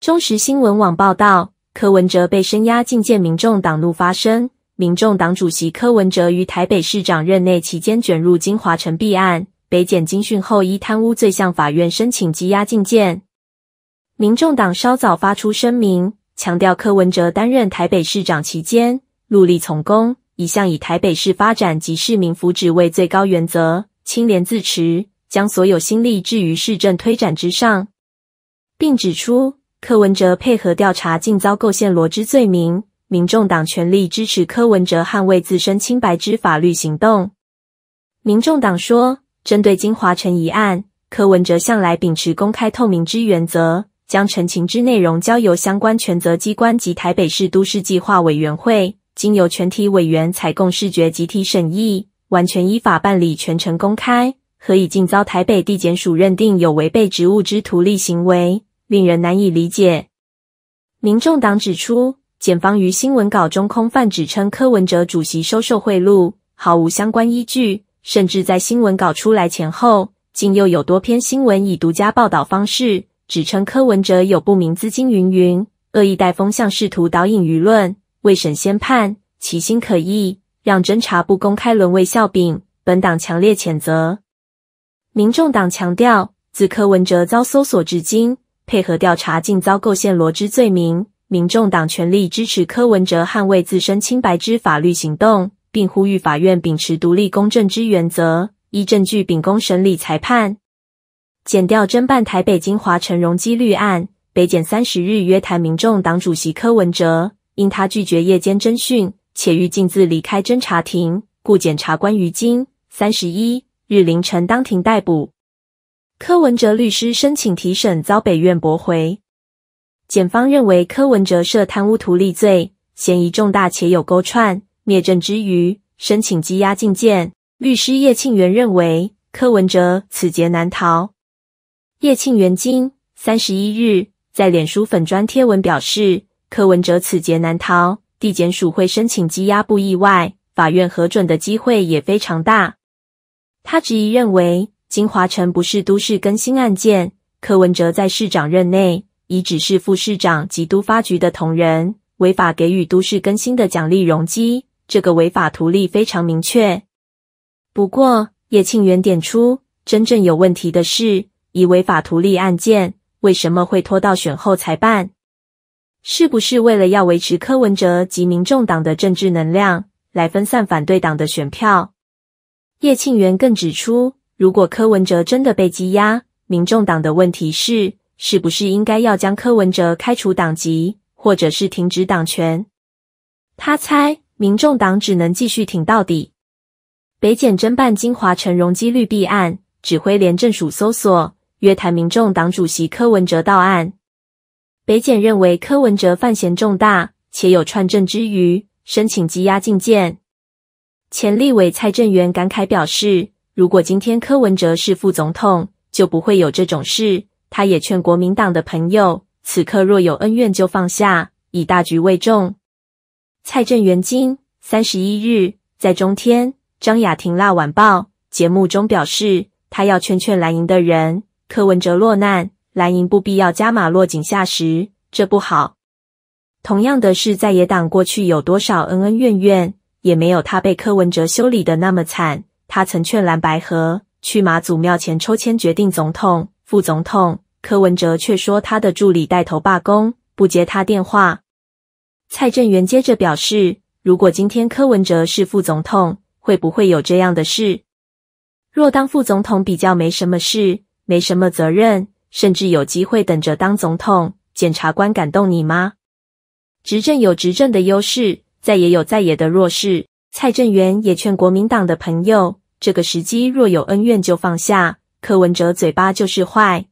中时新闻网报道，柯文哲被声押进见，民众党怒发声。民众党主席柯文哲于台北市长任内期间卷入金华城弊案，北检侦讯后依贪污罪向法院申请羁押禁见。民众党稍早发出声明，强调柯文哲担任台北市长期间，戮力从公，一向以台北市发展及市民福祉为最高原则，清廉自持，将所有心力置于市政推展之上，并指出。柯文哲配合调查，竟遭构陷罗织罪名。民众党全力支持柯文哲捍卫自身清白之法律行动。民众党说，针对金华城一案，柯文哲向来秉持公开透明之原则，将陈情之内容交由相关权责机关及台北市都市计划委员会，经由全体委员采供视觉集体审议，完全依法办理，全程公开。何以竟遭台北地检署认定有违背职务之图利行为？令人难以理解。民众党指出，检方于新闻稿中空泛指称柯文哲主席收受贿赂，毫无相关依据。甚至在新闻稿出来前后，竟又有多篇新闻以独家报道方式指称柯文哲有不明资金云云，恶意带风向，试图导引舆论，未审先判，其心可疑，让侦查不公开沦为笑柄。本党强烈谴责。民众党强调，自柯文哲遭搜索至今。配合调查，竟遭构陷罗织罪名。民众党全力支持柯文哲捍卫自身清白之法律行动，并呼吁法院秉持独立公正之原则，依证据秉公审理裁判。检调侦办台北精华城容积率案，北检三十日约谈民众党主席柯文哲，因他拒绝夜间侦讯，且欲径自离开侦查庭，故检察官于今三十一日凌晨当庭逮捕。柯文哲律师申请提审遭北院驳回，检方认为柯文哲涉贪污图利罪，嫌疑重大且有勾串灭证之余，申请羁押禁见。律师叶庆元认为柯文哲此劫难逃。叶庆元今三十一日在脸书粉砖贴文表示，柯文哲此劫难逃，地检署会申请羁押不意外，法院核准的机会也非常大。他质疑认为。金华城不是都市更新案件。柯文哲在市长任内已指示副市长及都发局的同仁违法给予都市更新的奖励容积，这个违法图例非常明确。不过，叶庆元点出，真正有问题的是，以违法图例案件为什么会拖到选后才办？是不是为了要维持柯文哲及民众党的政治能量，来分散反对党的选票？叶庆元更指出。如果柯文哲真的被羁押，民众党的问题是，是不是应该要将柯文哲开除党籍，或者是停止党权？他猜民众党只能继续挺到底。北检侦办金华城容积率弊案，指挥廉政署搜索约谈民众党主席柯文哲到案。北检认为柯文哲犯嫌重大，且有串证之余，申请羁押禁见。前立委蔡政源感慨表示。如果今天柯文哲是副总统，就不会有这种事。他也劝国民党的朋友，此刻若有恩怨就放下，以大局为重。蔡正元今三十一日在中天张雅婷辣晚报节目中表示，他要劝劝蓝营的人，柯文哲落难，蓝营不必要加码落井下石，这不好。同样的是，在野党过去有多少恩恩怨怨，也没有他被柯文哲修理的那么惨。他曾劝蓝白合去马祖庙前抽签决定总统、副总统。柯文哲却说他的助理带头罢工，不接他电话。蔡正元接着表示，如果今天柯文哲是副总统，会不会有这样的事？若当副总统比较没什么事，没什么责任，甚至有机会等着当总统，检察官感动你吗？执政有执政的优势，在野有在野的弱势。蔡正元也劝国民党的朋友。这个时机若有恩怨就放下，柯文哲嘴巴就是坏。